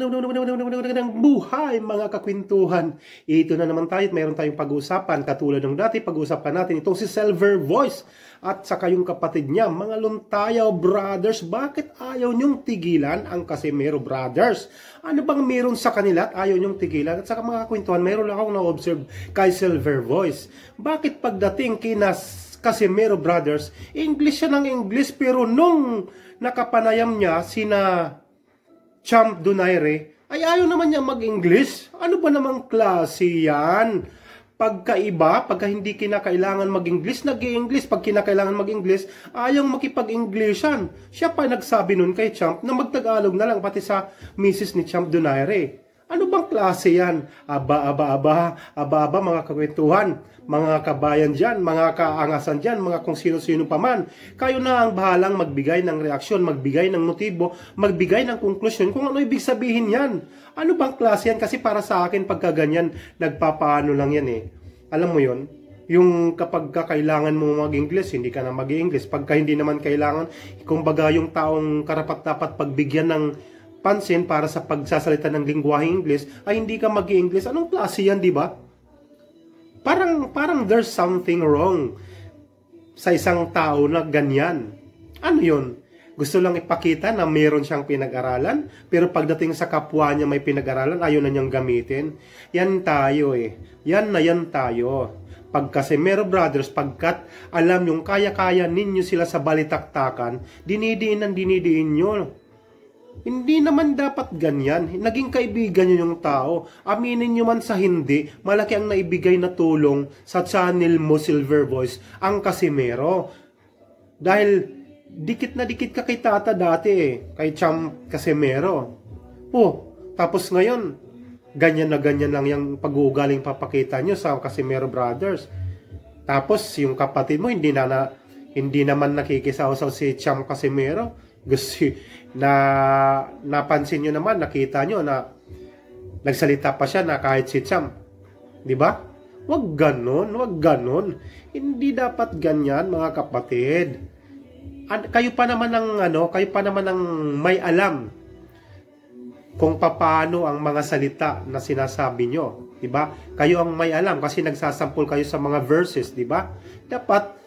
ng buhay mga kakwentuhan. Ito na naman tayo at mayroon tayong pag-uusapan katulad ng dati pag-uusapan natin itong si Silver Voice at saka yung kapatid niya mga Luntayaw Brothers bakit ayaw niyong tigilan ang Casimero Brothers? Ano bang meron sa kanila at ayaw niyong tigilan? At saka mga kakwentuhan mayroon akong na-observe kay Silver Voice. Bakit pagdating kinas Casimero Brothers, English siya ng English pero nung nakapanayam niya sina Champ Dunaire, ay ayaw naman niya mag-English. Ano ba namang klase yan? Pagkaiba, pagka hindi kinakailangan mag-English, nag english Pag kinakailangan mag-English, ayaw makipag-Englishan. Siya pa nagsabi nun kay Champ na magtag-alog na lang pati sa misis ni Champ Dunaire. Ano bang klase yan? Aba, aba, aba, aba, aba, mga kakwentuhan, mga kabayan dyan, mga kaangasan dyan, mga kung sino-sino pa man. Kayo na ang bahalang magbigay ng reaksyon, magbigay ng motibo, magbigay ng konklusyon kung ano ibig sabihin yan. Ano bang klase yan? Kasi para sa akin, pagka ganyan, nagpapaano lang yan eh. Alam mo yon yung kapag ka kailangan mo mag-English, hindi ka na mag-English. Pagka hindi naman kailangan, kumbaga yung taong karapat-dapat pagbigyan ng pansin para sa pagsasalita ng lingguwahe English ay hindi ka mag english Anong klase yan, di ba? Parang, parang there's something wrong sa isang tao na ganyan. Ano yun? Gusto lang ipakita na meron siyang pinag-aralan, pero pagdating sa kapwa niya may pinag-aralan, ayaw na niyang gamitin. Yan tayo eh. Yan na yan tayo. Pagka mero Brothers, pagkat alam yung kaya-kaya ninyo sila sa balitaktakan, dinidiin ang dinidiin nyo hindi naman dapat ganyan. Naging kaibigan nyo yung tao. Aminin nyo man sa hindi, malaki ang naibigay na tulong sa channel mo, Silver Voice, ang Casimero. Dahil dikit na dikit ka kay tata dati eh, kay Cham Casimero. Po, oh, tapos ngayon, ganyan na ganyan lang yung pag-uugaling papakita nyo sa Casimero Brothers. Tapos yung kapatid mo, hindi na, na hindi naman nakikisaw sa si Cham Casimero gusto na napansin niyo naman, nakita niyo na nagsalita pa siya na kahit si Cham. 'Di ba? Huwag ganon, huwag ganon. Hindi dapat ganyan, mga kapatid. At kayo pa naman ang ano, kayo pa naman ang may alam kung paano ang mga salita na sinasabi nyo. 'di ba? Kayo ang may alam kasi nagsasampol kayo sa mga verses, 'di ba? Dapat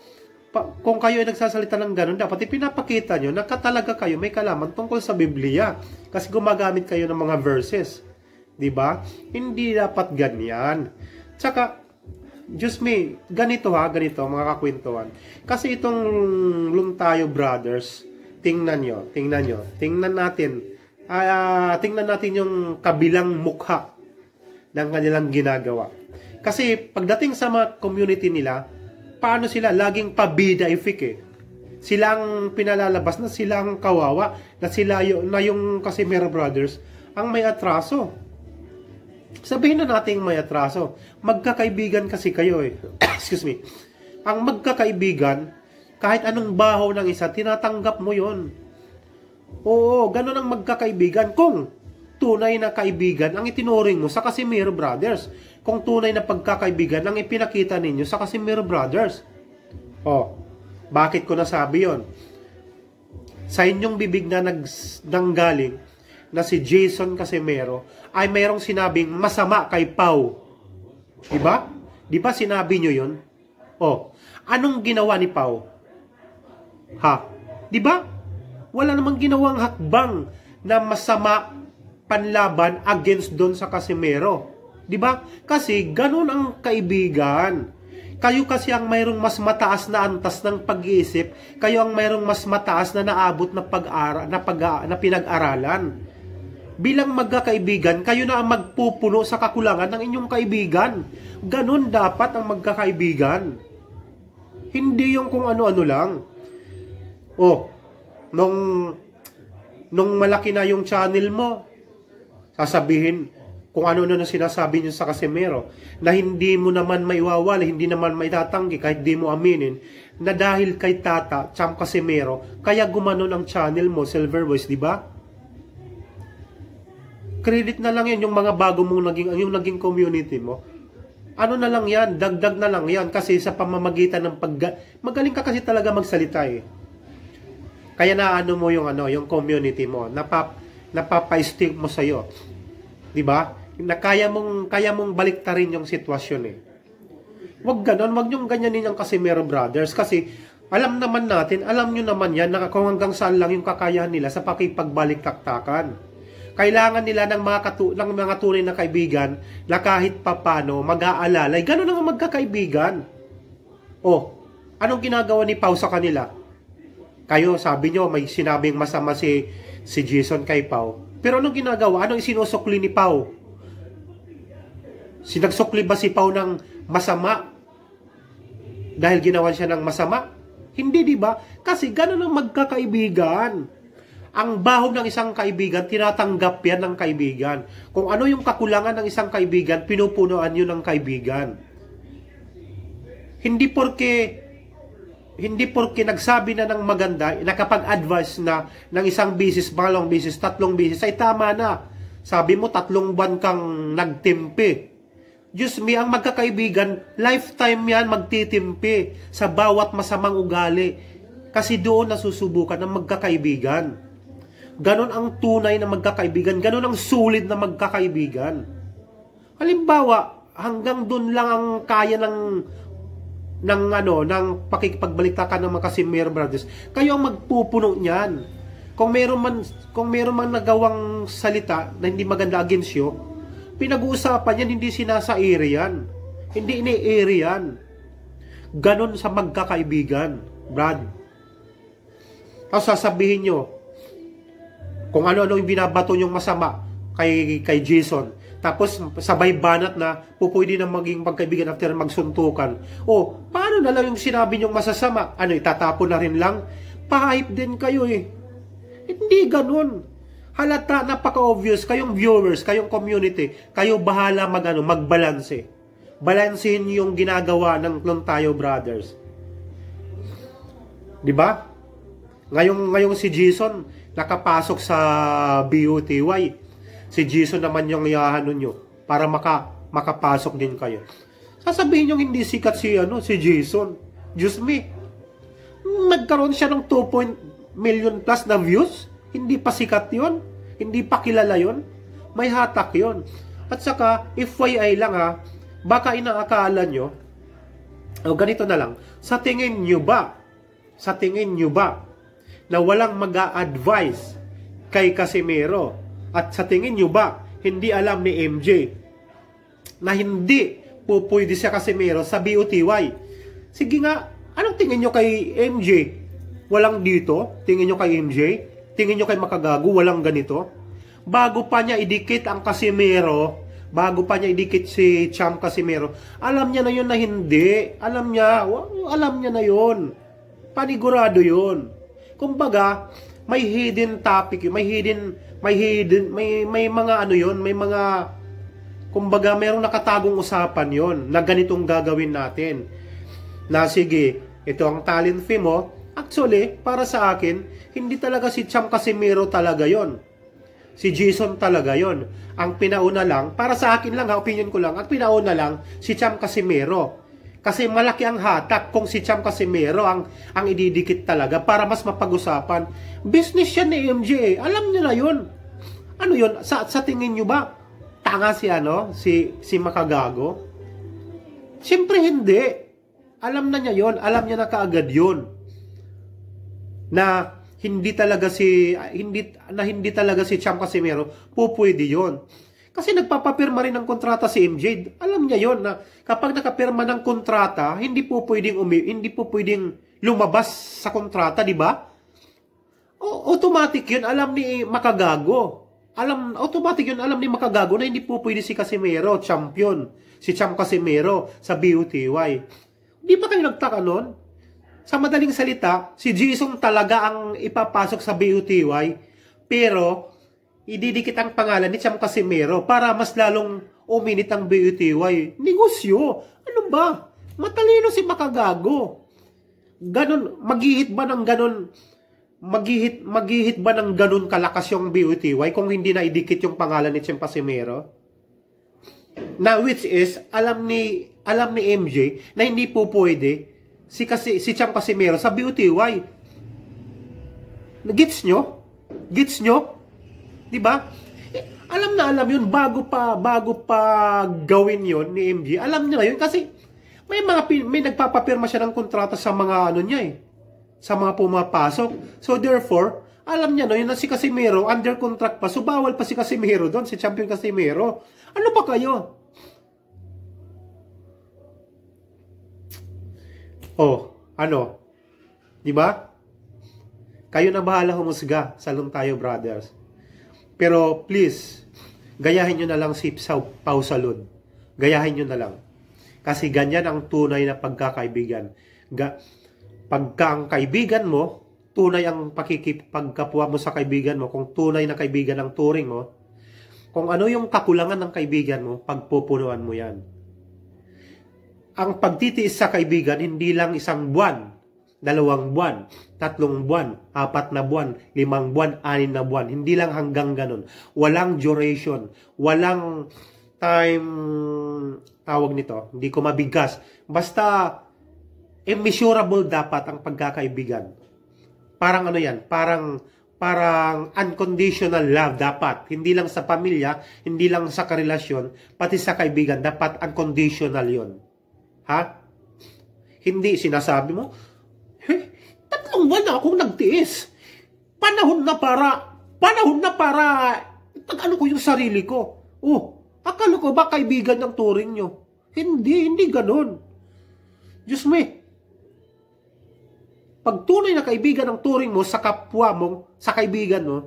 kung kayo ay nagsasalita ng ganun, dapat ipinapakita nyo na katalaga kayo may kalaman tungkol sa Biblia. Kasi gumagamit kayo ng mga verses. ba? Diba? Hindi dapat ganyan. Tsaka, just me, ganito ha, ganito, mga kakwentuhan. Kasi itong Luntayo Brothers, tingnan nyo, tingnan nyo, tingnan natin, uh, tingnan natin yung kabilang mukha ng kanilang ginagawa. Kasi pagdating sa mga community nila, paano sila laging pabida pabidaific eh. Silang pinalalabas na silang kawawa, na sila yung, na yung Casimiro Brothers ang may atraso. Sabihin na nating may atraso. Magkakaibigan kasi kayo eh. Excuse me. Ang magkakaibigan, kahit anong baho ng isa, tinatanggap mo yon. Oo, ganun ang magkakaibigan. Kung tunay na kaibigan ang itinuring mo sa Casimiro Brothers. Kung tunay na pagkakaibigan ang ipinakita ninyo sa Casimiro Brothers. Oh, bakit ko nasabi yon? Sa inyong bibig na nanggaling na si Jason Casimero ay mayroong sinabing masama kay Pau. Diba? Di ba sinabi nyo yon? Oh, anong ginawa ni Pau? Ha? Di ba? Wala namang ginawang hakbang na masama panlaban against doon sa Casimero. 'Di ba? Kasi ganun ang kaibigan. Kayo kasi ang mayroong mas mataas na antas ng pag-iisip, kayo ang mayroong mas mataas na naabot na pag-ara na, pag na pinag-aralan. Bilang magkakaibigan, kayo na ang magpupuno sa kakulangan ng inyong kaibigan. Ganun dapat ang magkakaibigan. Hindi yung kung ano-ano lang. Oh, nung nung malaki na yung channel mo, sabihin kung ano ano na sinasabi niyo sa Casimero na hindi mo naman maiwawala, hindi naman maitatanggi kahit di mo aminin na dahil kay Tata, Champ Casimero, kaya gumanon ang channel mo, Silver Voice, di ba? Credit na lang yan yung mga bago mong naging, yung naging community mo. Ano na lang yan, dagdag na lang yan kasi sa pamamagitan ng pag... Magaling ka kasi talaga magsalita eh. Kaya na ano mo yung ano, yung community mo, napap, napapa-stick mo sa'yo. 'Di ba? Na kaya mong kaya mong baliktarin yung sitwasyon eh. Wag ganoon, wag niyo ganyanin yung kasi Casimero brothers kasi alam naman natin, alam nyo naman yan na kung hanggang saan lang yung kakayahan nila sa pakipagbalik Kailangan nila ng mga, katu- ng mga tunay na kaibigan na kahit papano mag-aalalay. Ganun ang magkakaibigan. Oh, anong ginagawa ni Pau sa kanila? Kayo, sabi nyo, may sinabing masama si, si Jason kay Pau. Pero anong ginagawa? Anong isinusukli ni Pau? Sinagsukli ba si Pau ng masama? Dahil ginawa siya ng masama? Hindi, di ba? Kasi ganun ang magkakaibigan. Ang baho ng isang kaibigan, tinatanggap yan ng kaibigan. Kung ano yung kakulangan ng isang kaibigan, pinupunoan yun ng kaibigan. Hindi porke hindi porke nagsabi na ng maganda, nakapag-advise na ng isang bisis, pangalawang bisis, tatlong bisis, ay tama na. Sabi mo, tatlong buwan kang nagtimpi. Diyos me, ang magkakaibigan, lifetime yan magtitimpi sa bawat masamang ugali. Kasi doon nasusubukan ang magkakaibigan. Ganon ang tunay na magkakaibigan. Ganon ang sulit na magkakaibigan. Halimbawa, hanggang doon lang ang kaya ng ng ano ng pakikipagbaliktakan ng mga Casimir brothers kayo ang magpupuno niyan kung meron man kung meron man nagawang salita na hindi maganda against you pinag-uusapan yan hindi sinasaire yan hindi ini-air yan ganon sa magkakaibigan Brad tapos sasabihin nyo kung ano-ano yung binabato nyong masama kay, kay Jason tapos sabay banat na pupwede na maging magkaibigan after magsuntukan. O paano na lang yung sinabi niyong masasama? Ano itatapon na rin lang? Pahype din kayo eh. Hindi ganun. Halata napaka-obvious kayong viewers, kayong community, kayo bahala magano magbalanse. Eh. Balansehin yung ginagawa ng ng tayo brothers. 'Di ba? Ngayong ngayong si Jason nakapasok sa BUTY Si Jesus naman yung iaano nyo para maka, makapasok din kayo. Sasabihin nyo hindi sikat si, ano, si Jason. Diyos me, nagkaroon siya ng 2 million plus na views. Hindi pa sikat yon Hindi pa kilala yon May hatak yon At saka, FYI lang ha, baka inaakala nyo, o oh, ganito na lang, sa tingin nyo ba, sa tingin nyo ba, na walang mag a advise kay Casimero at sa tingin nyo ba, hindi alam ni MJ na hindi po pwede siya kasi sa BOTY. Sige nga, anong tingin nyo kay MJ? Walang dito? Tingin nyo kay MJ? Tingin nyo kay Makagago? Walang ganito? Bago pa niya idikit ang Casimero, bago pa niya idikit si Cham Casimero, alam niya na yun na hindi. Alam niya, alam niya na yun. Panigurado yun. Kumbaga, may hidden topic yun, may hidden may hidden, may, may mga ano yon may mga, kumbaga merong nakatagong usapan yon na ganitong gagawin natin. Na sige, ito ang talent fee mo. Actually, para sa akin, hindi talaga si Cham Casimiro talaga yon Si Jason talaga yon Ang pinauna lang, para sa akin lang, ha, opinion ko lang, ang pinauna lang, si Cham Casimiro kasi malaki ang hatak kung si Cham Casimero ang, ang ididikit talaga para mas mapag-usapan. Business yan ni MJ eh. Alam nyo na yun. Ano yun? Sa, sa tingin niyo ba? Tanga si ano? Si, si Makagago? Siyempre hindi. Alam na niya yon Alam niya na kaagad yon Na hindi talaga si hindi na hindi talaga si Champ Casimero pupwede yon kasi nagpapapirma rin ng kontrata si MJ. Alam niya yon na kapag nakapirma ng kontrata, hindi po pwedeng umi hindi po pwedeng lumabas sa kontrata, di ba? automatic yun, alam ni Makagago. Alam, automatic yun, alam ni Makagago na hindi po pwede si Casimero, champion. Si Cham Casimero sa BUTY. Di ba kayo nagtaka nun? Sa madaling salita, si Jason talaga ang ipapasok sa BUTY, pero ididikit ang pangalan ni Cham Casimero para mas lalong uminit ang BUTY. Negosyo! Ano ba? Matalino si Makagago. Ganon, maghihit ba ng ganon, maghihit, maghihit ba ng ganon kalakas yung BUTY kung hindi na idikit yung pangalan ni Cham Casimero? Na which is, alam ni, alam ni MJ na hindi po pwede si, kasi, si Cham Casimero sa BUTY. Gets nyo? Gets nyo? 'Di ba? Eh, alam na alam 'yun bago pa bago pa gawin 'yon ni MJ. Alam niya 'yun kasi may mga may nagpapapirma siya ng kontrata sa mga ano niya eh. Sa mga pumapasok. So therefore, alam niya no, yun na si Casimiro, under contract pa. So bawal pa si Casimiro doon, si Champion Casimiro. Ano pa kayo? Oh, ano? 'Di ba? Kayo na bahala humusga. Salong tayo, brothers. Pero please, gayahin nyo na lang si Pau Salud. Gayahin nyo na lang. Kasi ganyan ang tunay na pagkakaibigan. Ga Pagka ang kaibigan mo, tunay ang pakikipagkapwa mo sa kaibigan mo, kung tunay na kaibigan ang turing mo, kung ano yung kakulangan ng kaibigan mo, pagpupunuan mo yan. Ang pagtitiis sa kaibigan, hindi lang isang buwan, dalawang buwan, tatlong buwan, apat na buwan, limang buwan, anim na buwan. Hindi lang hanggang ganun. Walang duration, walang time, tawag nito, hindi ko mabigas. Basta, immeasurable dapat ang pagkakaibigan. Parang ano yan, parang parang unconditional love dapat. Hindi lang sa pamilya, hindi lang sa karelasyon, pati sa kaibigan, dapat unconditional yon Ha? Hindi sinasabi mo, kung wala akong nagtiis, panahon na para, panahon na para, ano ko yung sarili ko. Oh, akala ko ba kaibigan ng touring nyo? Hindi, hindi ganun. Diyos me, pag tunay na kaibigan ng touring mo sa kapwa mo, sa kaibigan mo,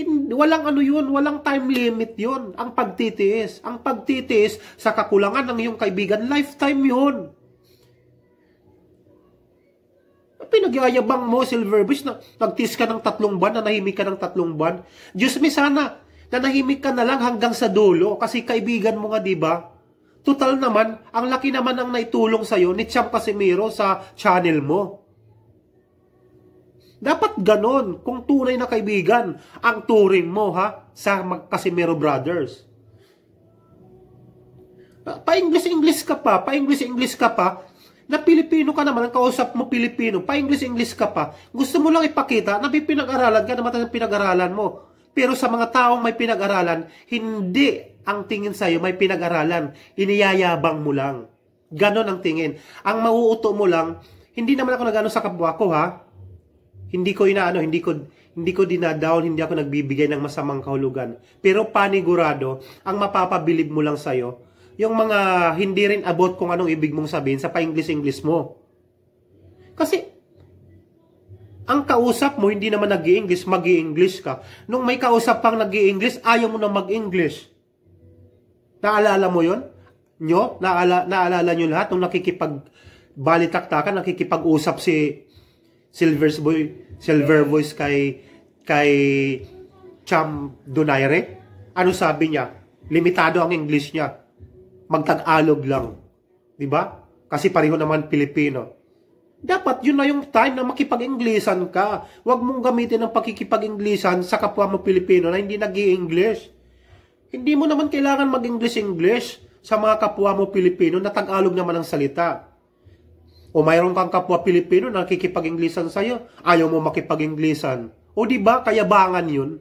hindi, walang ano yun, walang time limit yun. Ang pagtitiis, ang pagtitiis sa kakulangan ng iyong kaibigan, lifetime yun. Pinagyayabang mo, Silverbridge, na nagtis ka ng tatlong buwan, nanahimik ka ng tatlong buwan. Diyos me, sana, nanahimik ka na lang hanggang sa dulo kasi kaibigan mo nga, di ba? Total naman, ang laki naman ang naitulong sa'yo ni Champ Casimiro sa channel mo. Dapat ganon kung tunay na kaibigan ang turing mo ha sa Casimiro Brothers. Pa-English-English ka pa, pa-English-English ka pa, na Pilipino ka naman, ang kausap mo Pilipino, pa English-English ka pa, gusto mo lang ipakita na pinag-aralan ka naman ng pinag-aralan mo. Pero sa mga taong may pinag-aralan, hindi ang tingin sa'yo may pinag-aralan. Iniyayabang mo lang. Ganon ang tingin. Ang mauuto mo lang, hindi naman ako nagano sa kapwa ko ha. Hindi ko inaano, hindi ko hindi ko dinadown, hindi ako nagbibigay ng masamang kahulugan. Pero panigurado, ang mapapabilib mo lang sa'yo, yung mga hindi rin abot kung anong ibig mong sabihin sa pa-English-English mo. Kasi, ang kausap mo, hindi naman nag english mag english ka. Nung may kausap pang nag english ayaw mo na mag-English. Naalala mo yon Nyo? Naala, naalala nyo lahat nung nakikipag balitaktakan, nakikipag-usap si Silver's Boy, Silver Voice kay kay Cham Donaire. Ano sabi niya? Limitado ang English niya magtagalog lang. 'Di ba? Kasi pareho naman Pilipino. Dapat yun na yung time na makipag inglesan ka. Huwag mong gamitin ang pakikipag inglesan sa kapwa mo Pilipino na hindi nag english Hindi mo naman kailangan mag-English-English sa mga kapwa mo Pilipino na Tagalog naman ang salita. O mayroon kang kapwa Pilipino na nakikipag-Englishan sa'yo, ayaw mo makipag inglesan O di ba kayabangan yun?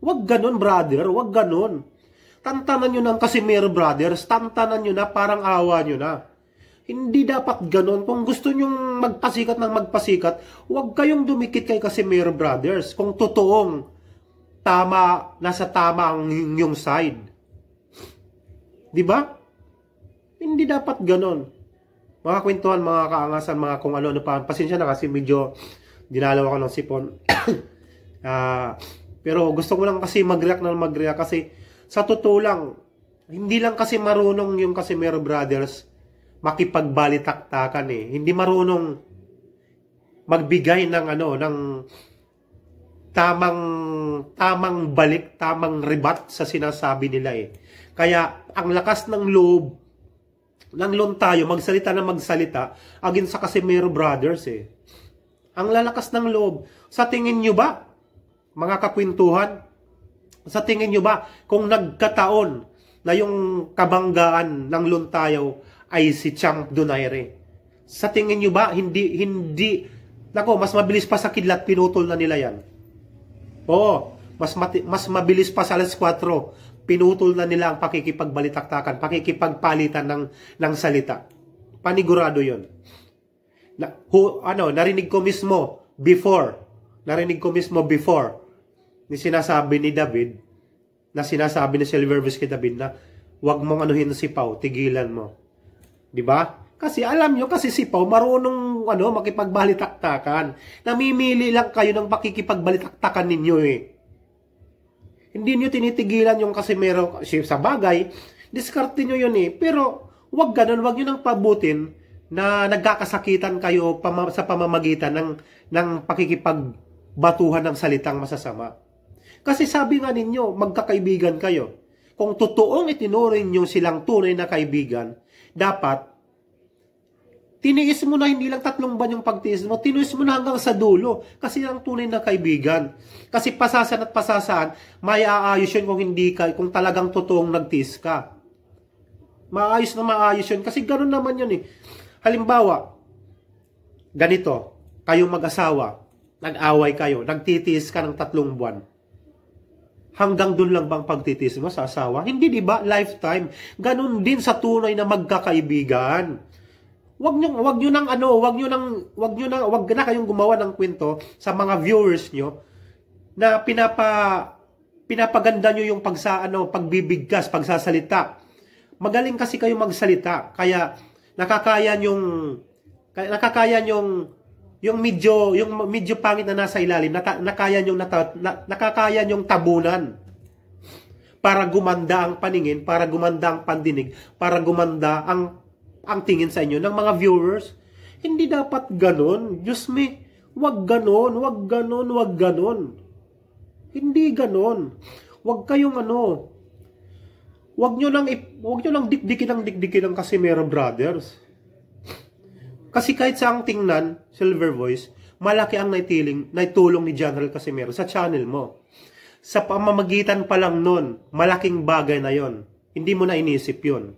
Huwag ganun, brother. Huwag ganun. Tantanan nyo kasi Casimero Brothers, tantanan nyo na parang awa nyo na. Hindi dapat ganon. Kung gusto nyong magpasikat ng magpasikat, huwag kayong dumikit kay kasi Casimero Brothers. Kung totoong tama, nasa tama ang inyong side. Di ba? Hindi dapat ganon. Mga kwentuhan, mga kaangasan, mga kung ano-ano pa. Pasensya na kasi medyo dinalaw ako ng sipon. uh, pero gusto ko lang kasi mag-react na mag-react kasi sa totoo lang, hindi lang kasi marunong yung Casimero Brothers makipagbalitaktakan eh. Hindi marunong magbigay ng ano, ng tamang tamang balik, tamang rebat sa sinasabi nila eh. Kaya ang lakas ng loob ng loob tayo magsalita na magsalita agin sa Casimero Brothers eh. Ang lalakas ng loob. Sa tingin nyo ba, mga kakwintuhan, sa tingin nyo ba, kung nagkataon na yung kabanggaan ng Luntayaw ay si Champ Dunaire? sa tingin nyo ba, hindi, hindi, nako, mas mabilis pa sa kidlat, pinutol na nila yan. Oo, mas, mati, mas mabilis pa sa alas 4, pinutol na nila ang pakikipagbalitaktakan, pakikipagpalitan ng, ng salita. Panigurado yon. Na, who, ano, narinig ko mismo before, narinig ko mismo before ni sinasabi ni David, na sinasabi ni Silvervis kay David na huwag mong anuhin si Pau, tigilan mo. 'Di ba? Kasi alam nyo, kasi si Pau marunong ano, makipagbalitaktakan. Namimili lang kayo ng pakikipagbalitaktakan ninyo eh. Hindi niyo tinitigilan yung kasi meron sa bagay, diskarte niyo yun eh. Pero wag ganun, wag niyo nang pabutin na nagkakasakitan kayo pama sa pamamagitan ng ng pakikipagbatuhan ng salitang masasama. Kasi sabi nga ninyo, magkakaibigan kayo. Kung totoong itinuring yung silang tunay na kaibigan, dapat tiniis mo na hindi lang tatlong ban yung pagtiis mo, tiniis mo na hanggang sa dulo kasi ang tunay na kaibigan. Kasi pasasan at pasasan, may aayos yun kung hindi ka, kung talagang totoong nagtiis ka. Maayos na maayos yun kasi ganoon naman yun eh. Halimbawa, ganito, kayong mag-asawa, nag-away kayo, nagtitiis ka ng tatlong buwan. Hanggang doon lang bang pagtitis mo sa asawa? Hindi, di ba? Lifetime. Ganun din sa tunay na magkakaibigan. Wag niyo wag niyo nang ano, wag niyo nang wag niyo nang wag na kayong gumawa ng kwento sa mga viewers niyo na pinapa pinapaganda niyo yung pagsa ano, pagbibigkas, pagsasalita. Magaling kasi kayo magsalita, kaya nakakaya yung kaya nakakaya yung yung medyo yung medyo pangit na nasa ilalim naka, nakaya niyo nata, na, nakakaya niyo tabunan para gumanda ang paningin, para gumanda ang pandinig, para gumanda ang ang tingin sa inyo ng mga viewers. Hindi dapat ganun. just me, wag ganun, wag ganun, wag ganun. Hindi ganun. Wag kayong ano, wag nyo lang, wag nyo lang dikdikin ang dikdikin ang Casimero Brothers. Kasi kahit sa ang tingnan, Silver Voice, malaki ang naitiling, naitulong ni General Casimero sa channel mo. Sa pamamagitan pa lang nun, malaking bagay na yon. Hindi mo na inisip yon.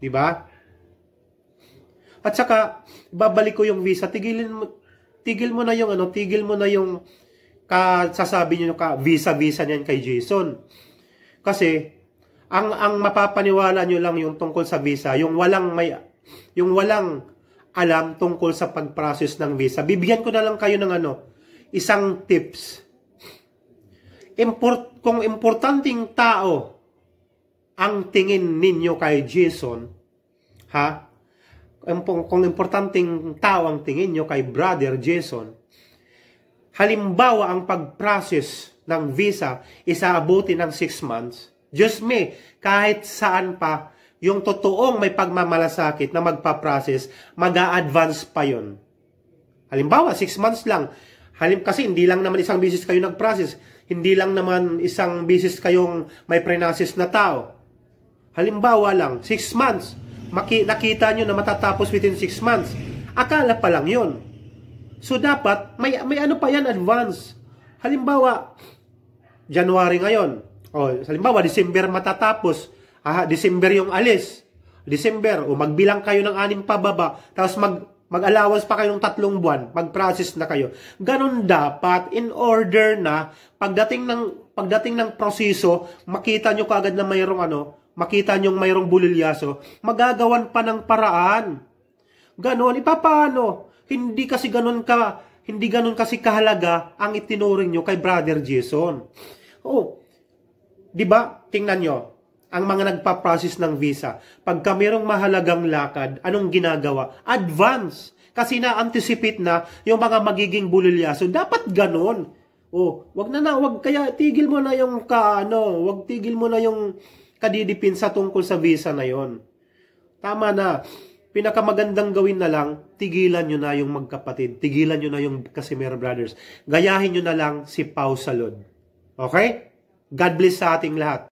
Di ba? At saka, babalik ko yung visa, tigilin mo, tigil mo na yung ano, tigil mo na yung kasasabi niyo ka visa-visa niyan kay Jason. Kasi ang ang mapapaniwala niyo lang yung tungkol sa visa, yung walang may yung walang alam tungkol sa pag-process ng visa. Bibigyan ko na lang kayo ng ano, isang tips. Import, kung importanteng tao ang tingin ninyo kay Jason, ha? Kung importanteng tao ang tingin nyo kay Brother Jason, halimbawa ang pag-process ng visa, isaabuti ng 6 months, just me, kahit saan pa, yung totoong may pagmamalasakit na magpa-process, mag a advance pa yon. Halimbawa, 6 months lang. Halim kasi hindi lang naman isang bisis kayo nag-process. Hindi lang naman isang bisis kayong may prenasis na tao. Halimbawa lang, 6 months. Maki nakita nyo na matatapos within 6 months. Akala pa lang yon. So dapat, may, may ano pa yan advance. Halimbawa, January ngayon. O, halimbawa, December matatapos Ah, December yung alis. December, o magbilang kayo ng anim pababa, tapos mag, mag-allowance pa kayo ng tatlong buwan, mag-process na kayo. Ganon dapat in order na pagdating ng pagdating ng proseso, makita nyo kaagad na mayroong ano, makita nyo mayroong bulilyaso, magagawan pa ng paraan. Ganon, ipapano? Hindi kasi ganon ka, hindi ganon kasi kahalaga ang itinuring nyo kay Brother Jason. Oh, di ba? Tingnan nyo, ang mga nagpa-process ng visa. Pagka mayroong mahalagang lakad, anong ginagawa? Advance. Kasi na-anticipate na yung mga magiging bulilyaso. Dapat ganon. O, oh, wag na na, wag kaya tigil mo na yung ka, ano, wag tigil mo na yung kadidipin sa tungkol sa visa na yon. Tama na. Pinakamagandang gawin na lang, tigilan nyo na yung magkapatid. Tigilan nyo na yung Casimero Brothers. Gayahin nyo na lang si Pau Salud. Okay? God bless sa ating lahat.